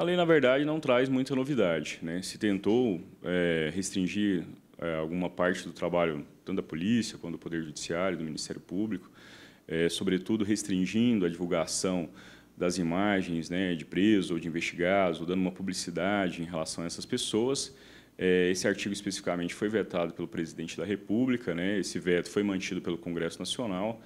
A lei, na verdade, não traz muita novidade. Né? Se tentou é, restringir é, alguma parte do trabalho, tanto da polícia quanto do Poder Judiciário, do Ministério Público, é, sobretudo restringindo a divulgação das imagens né, de presos ou de investigados, ou dando uma publicidade em relação a essas pessoas. É, esse artigo especificamente foi vetado pelo presidente da República, né, esse veto foi mantido pelo Congresso Nacional.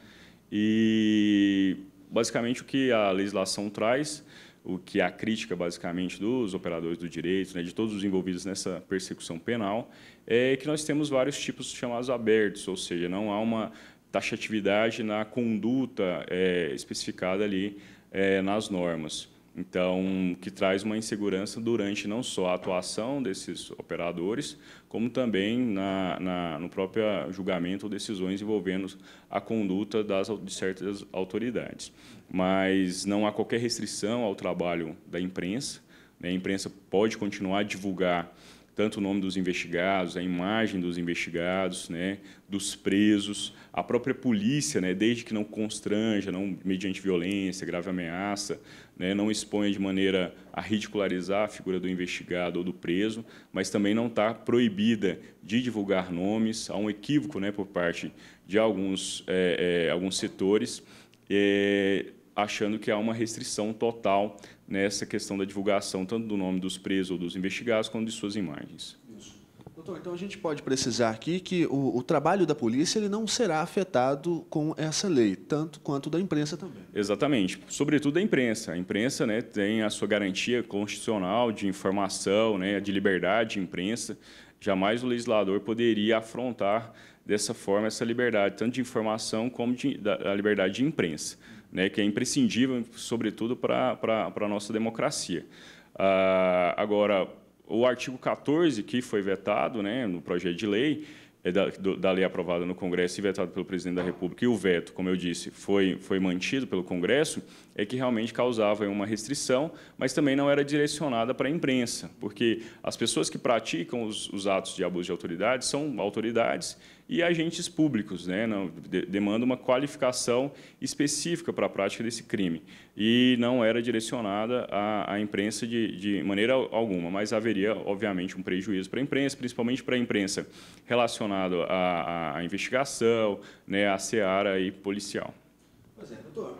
E, basicamente, o que a legislação traz o que é a crítica, basicamente, dos operadores do direito, né, de todos os envolvidos nessa persecução penal, é que nós temos vários tipos chamados abertos, ou seja, não há uma taxatividade na conduta é, especificada ali é, nas normas. Então, que traz uma insegurança durante não só a atuação desses operadores, como também na, na, no próprio julgamento ou decisões envolvendo a conduta das, de certas autoridades. Mas não há qualquer restrição ao trabalho da imprensa. Né? A imprensa pode continuar a divulgar tanto o nome dos investigados, a imagem dos investigados, né, dos presos, a própria polícia, né, desde que não constranja, não mediante violência, grave ameaça, né, não exponha de maneira a ridicularizar a figura do investigado ou do preso, mas também não está proibida de divulgar nomes, há um equívoco, né, por parte de alguns é, é, alguns setores. É, achando que há uma restrição total nessa questão da divulgação tanto do nome dos presos ou dos investigados quanto de suas imagens. Isso. Doutor, então a gente pode precisar aqui que o, o, trabalho da polícia ele não será afetado com essa lei, tanto quanto da imprensa também. Exatamente, sobretudo da imprensa. A imprensa né, tem a sua garantia constitucional de informação, né, de liberdade de imprensa. Jamais o legislador poderia afrontar dessa forma essa liberdade, tanto de informação como de, da, a liberdade de imprensa né, que é imprescindível, sobretudo, para a nossa democracia. Ah, agora, o artigo 14, que foi vetado né, no projeto de lei, é da, da, lei aprovada no Congresso e vetado pelo presidente da República, e o veto, como eu disse, foi, foi mantido pelo Congresso, é que realmente causava uma restrição, mas também não era direcionada para a imprensa, porque as pessoas que praticam os, os atos de abuso de autoridade são autoridades e agentes públicos, né? Não, de, demanda uma qualificação específica para a prática desse crime e não era direcionada à, à imprensa de, de, maneira alguma, mas haveria obviamente um prejuízo para a imprensa, principalmente para a imprensa relacionado à, à investigação, né, à seara e policial.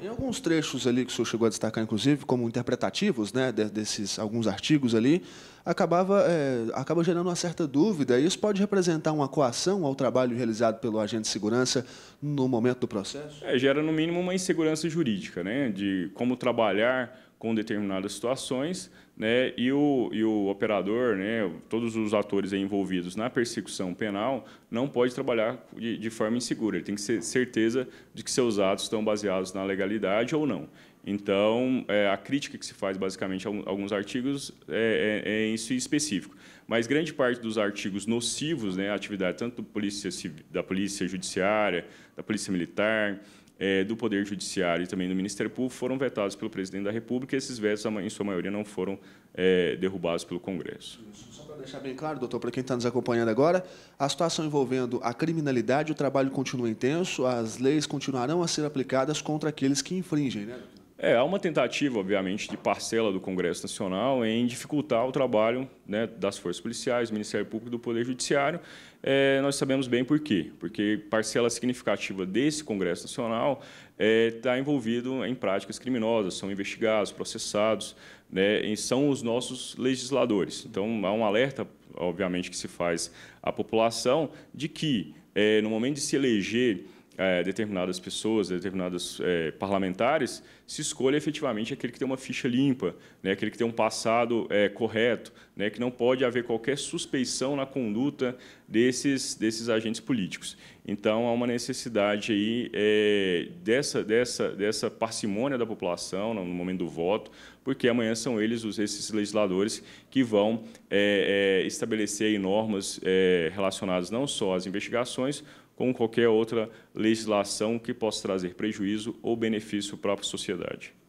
Em alguns trechos ali que o senhor chegou a destacar, inclusive, como interpretativos, né, desses alguns artigos ali, acabava é, acaba gerando uma certa dúvida. E isso pode representar uma coação ao trabalho realizado pelo agente de segurança no momento do processo? É, gera no mínimo uma insegurança jurídica, né, de como trabalhar com determinadas situações, né, e, o, e o operador, né, todos os atores envolvidos na persecução penal, não pode trabalhar de, de forma insegura, ele tem que ter certeza de que seus atos estão baseados na legalidade ou não. Então, é, a crítica que se faz, basicamente, a alguns artigos é, é, é isso específico. Mas grande parte dos artigos nocivos, né, a atividade tanto polícia, da polícia judiciária, da polícia militar, é, do Poder Judiciário e também do Ministério Público foram vetados pelo Presidente da República e esses vetos, em sua maioria, não foram é, derrubados pelo Congresso. Só para deixar bem claro, doutor, para quem está nos acompanhando agora, a situação envolvendo a criminalidade, o trabalho continua intenso, as leis continuarão a ser aplicadas contra aqueles que infringem, né? Doutor? É, há uma tentativa, obviamente, de parcela do Congresso Nacional em dificultar o trabalho né, das forças policiais, do Ministério Público e do Poder Judiciário. É, nós sabemos bem por quê. Porque parcela significativa desse Congresso Nacional está é, tá envolvido em práticas criminosas, são investigados, processados, né, e são os nossos legisladores. Então, há um alerta, obviamente, que se faz à população de que, é, no momento de se eleger é, determinadas pessoas, determinados é, parlamentares, se escolha efetivamente aquele que tem uma ficha limpa, né, aquele que tem um passado é, correto, né, que não pode haver qualquer suspeição na conduta desses, desses agentes políticos. Então, há uma necessidade aí, é, dessa, dessa, dessa parcimônia da população no momento do voto, porque amanhã são eles, os, esses legisladores, que vão é, é, estabelecer normas relacionadas não só às investigações, como qualquer outra legislação que possa trazer prejuízo ou benefício para a sociedade.